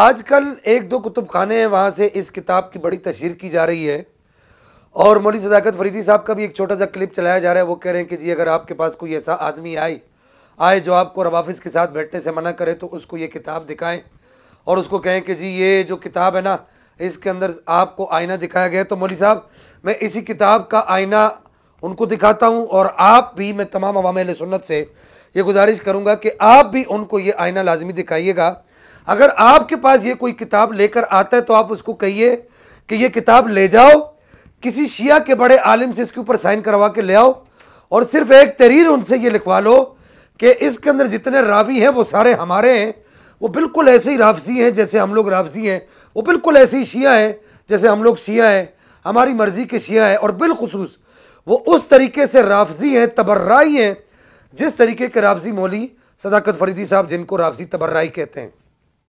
आजकल एक दो कुतुब खाने हैं वहाँ से इस किताब की बड़ी तशहर की जा रही है और मौली सदाकत फरीदी साहब का भी एक छोटा सा क्लिप चलाया जा रहा है वो कह रहे हैं कि जी अगर आपके पास कोई ऐसा आदमी आए आए जो आपको रवाफिस के साथ बैठने से मना करे तो उसको ये किताब दिखाएं और उसको कहें कि जी ये जो किताब है ना इसके अंदर आपको आईना दिखाया गया तो मौली साहब मैं इसी किताब का आईना उनको दिखाता हूँ और आप भी मैं तमाम अवाम सुन्नत से ये गुजारिश करूँगा कि आप भी उनको ये आईना लाजमी दिखाइएगा अगर आपके पास ये कोई किताब लेकर आता है तो आप उसको कहिए कि ये किताब ले जाओ किसी शिया के बड़े आलिम से इसके ऊपर साइन करवा के ले आओ और सिर्फ एक तहरीर उनसे ये लिखवा लो कि इसके अंदर जितने रावी हैं वो सारे हमारे हैं वो बिल्कुल ऐसे ही राफसी हैं जैसे हम लोग राफसी हैं वो बिल्कुल ऐसे ही शिया हैं जैसे हम लोग शिया हैं हमारी मर्ज़ी के शिया हैं और बिलखसूस वो उस तरीके से राफजी हैं तबर्राई हैं जिस तरीके के राफजी मौली सदाकत फरीदी साहब जिनको राफजी तबर्राई कहते हैं